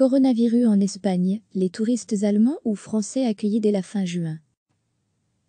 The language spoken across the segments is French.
Coronavirus en Espagne, les touristes allemands ou français accueillis dès la fin juin.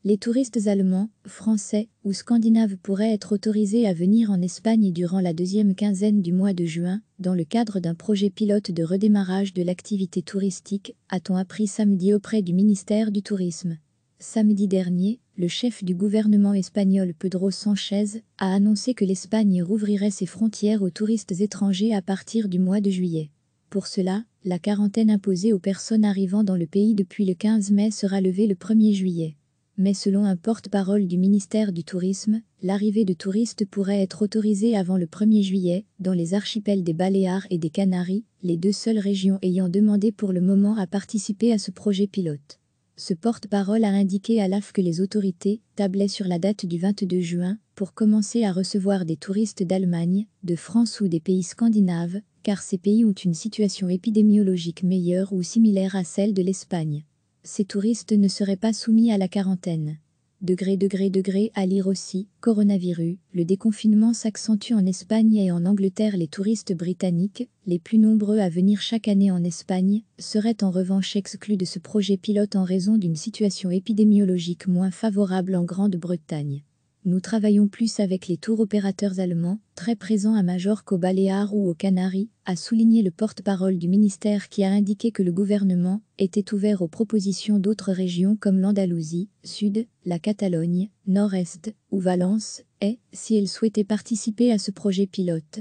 Les touristes allemands, français ou scandinaves pourraient être autorisés à venir en Espagne durant la deuxième quinzaine du mois de juin, dans le cadre d'un projet pilote de redémarrage de l'activité touristique, a-t-on appris samedi auprès du ministère du Tourisme. Samedi dernier, le chef du gouvernement espagnol Pedro Sanchez a annoncé que l'Espagne rouvrirait ses frontières aux touristes étrangers à partir du mois de juillet. Pour cela, la quarantaine imposée aux personnes arrivant dans le pays depuis le 15 mai sera levée le 1er juillet. Mais selon un porte-parole du ministère du Tourisme, l'arrivée de touristes pourrait être autorisée avant le 1er juillet dans les archipels des Baléares et des Canaries, les deux seules régions ayant demandé pour le moment à participer à ce projet pilote. Ce porte-parole a indiqué à l'AF que les autorités tablaient sur la date du 22 juin pour commencer à recevoir des touristes d'Allemagne, de France ou des pays scandinaves car ces pays ont une situation épidémiologique meilleure ou similaire à celle de l'Espagne. Ces touristes ne seraient pas soumis à la quarantaine. Degré, degré, degré, à lire aussi, coronavirus, le déconfinement s'accentue en Espagne et en Angleterre. Les touristes britanniques, les plus nombreux à venir chaque année en Espagne, seraient en revanche exclus de ce projet pilote en raison d'une situation épidémiologique moins favorable en Grande-Bretagne nous travaillons plus avec les tours opérateurs allemands, très présents à Majorque aux Baléares ou aux Canaries, a souligné le porte-parole du ministère qui a indiqué que le gouvernement était ouvert aux propositions d'autres régions comme l'Andalousie, Sud, la Catalogne, Nord-Est ou Valence, et, si elles souhaitaient participer à ce projet pilote,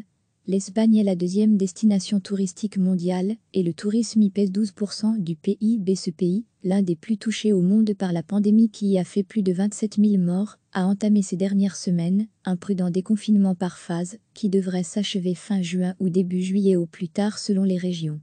l'Espagne est la deuxième destination touristique mondiale et le tourisme y pèse 12% du PIB. Ce pays, l'un des plus touchés au monde par la pandémie qui y a fait plus de 27 000 morts, a entamé ces dernières semaines un prudent déconfinement par phase qui devrait s'achever fin juin ou début juillet au plus tard selon les régions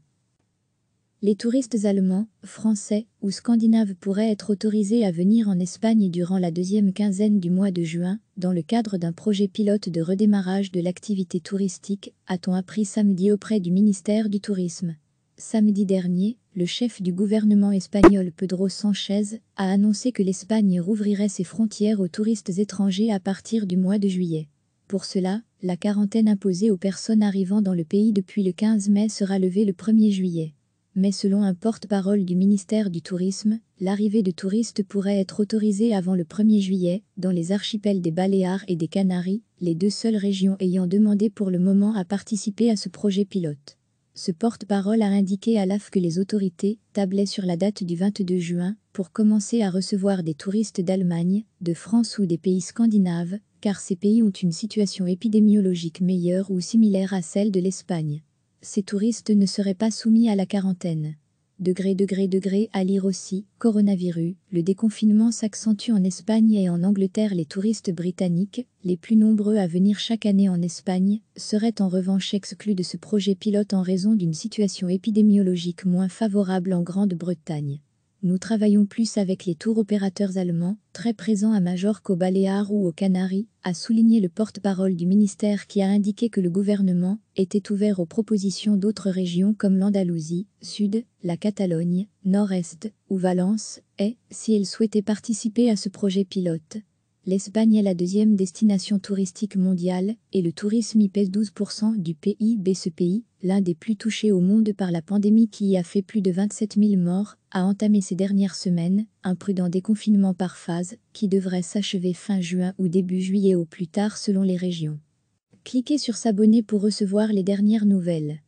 les touristes allemands, français ou scandinaves pourraient être autorisés à venir en Espagne durant la deuxième quinzaine du mois de juin, dans le cadre d'un projet pilote de redémarrage de l'activité touristique, a-t-on appris samedi auprès du ministère du Tourisme. Samedi dernier, le chef du gouvernement espagnol Pedro Sanchez a annoncé que l'Espagne rouvrirait ses frontières aux touristes étrangers à partir du mois de juillet. Pour cela, la quarantaine imposée aux personnes arrivant dans le pays depuis le 15 mai sera levée le 1er juillet mais selon un porte-parole du ministère du Tourisme, l'arrivée de touristes pourrait être autorisée avant le 1er juillet dans les archipels des Baléares et des Canaries, les deux seules régions ayant demandé pour le moment à participer à ce projet pilote. Ce porte-parole a indiqué à l'AF que les autorités tablaient sur la date du 22 juin pour commencer à recevoir des touristes d'Allemagne, de France ou des pays scandinaves, car ces pays ont une situation épidémiologique meilleure ou similaire à celle de l'Espagne ces touristes ne seraient pas soumis à la quarantaine. Degré, degré, degré, à lire aussi, coronavirus, le déconfinement s'accentue en Espagne et en Angleterre. Les touristes britanniques, les plus nombreux à venir chaque année en Espagne, seraient en revanche exclus de ce projet pilote en raison d'une situation épidémiologique moins favorable en Grande-Bretagne. Nous travaillons plus avec les tours opérateurs allemands, très présents à Majorque aux Baléares ou aux Canaries, a souligné le porte-parole du ministère qui a indiqué que le gouvernement était ouvert aux propositions d'autres régions comme l'Andalousie, Sud, la Catalogne, Nord-Est ou Valence, et, si elles souhaitaient participer à ce projet pilote, l'Espagne est la deuxième destination touristique mondiale et le tourisme y pèse 12% du PIB. Ce pays, l'un des plus touchés au monde par la pandémie qui y a fait plus de 27 000 morts, a entamé ces dernières semaines un prudent déconfinement par phase qui devrait s'achever fin juin ou début juillet au plus tard selon les régions. Cliquez sur s'abonner pour recevoir les dernières nouvelles.